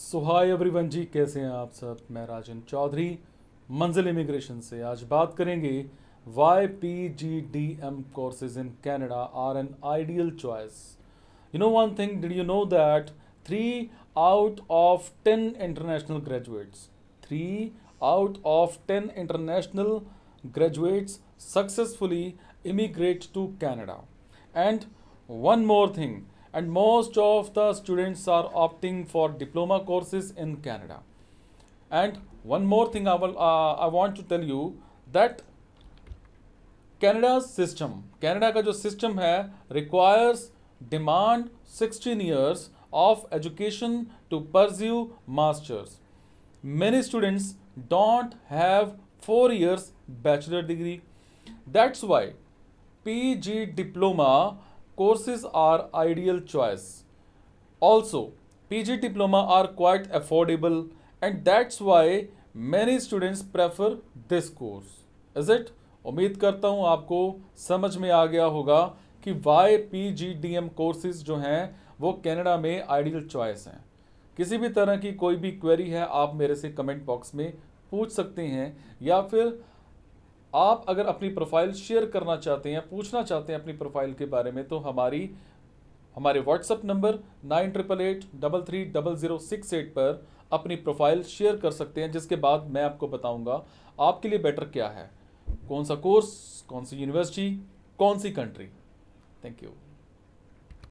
सुहाय hi everyone जी कैसे हैं आप सब मैं राजन चौधरी मंजिल इमिग्रेशन से आज बात करेंगे why P G D M courses in Canada are an ideal choice you know one thing did you know that three out of ten international graduates three out of ten international graduates successfully immigrate to Canada and one more thing and most of the students are opting for diploma courses in Canada. And one more thing I, will, uh, I want to tell you that Canada's system, Canada का जो system है requires demand 16 years of education to pursue masters. Many students don't have 4 years bachelor degree. That's why PG diploma courses are ideal choice. Also, PG diploma are quite affordable and that's why many students prefer this course. Is it? उम्मीद करता हूँ आपको समझ में आ गया होगा कि why P G D M courses जो हैं वो कनाडा में आइडियल चॉइस हैं किसी भी तरह की कोई भी क्वेरी है आप मेरे से कमेंट बॉक्स में पूछ सकते हैं या फिर आप अगर अपनी प्रोफाइल शेयर करना चाहते हैं पूछना चाहते हैं अपनी प्रोफाइल के बारे में तो हमारी हमारे WhatsApp number nine triple eight double three double zero six eight पर अपनी प्रोफाइल शेयर कर सकते हैं जिसके बाद मैं आपको बताऊंगा आपके लिए बेटर क्या है कौन सा कोर्स कौन सी यूनिवर्सिटी कौन सी कंट्री थैंक यू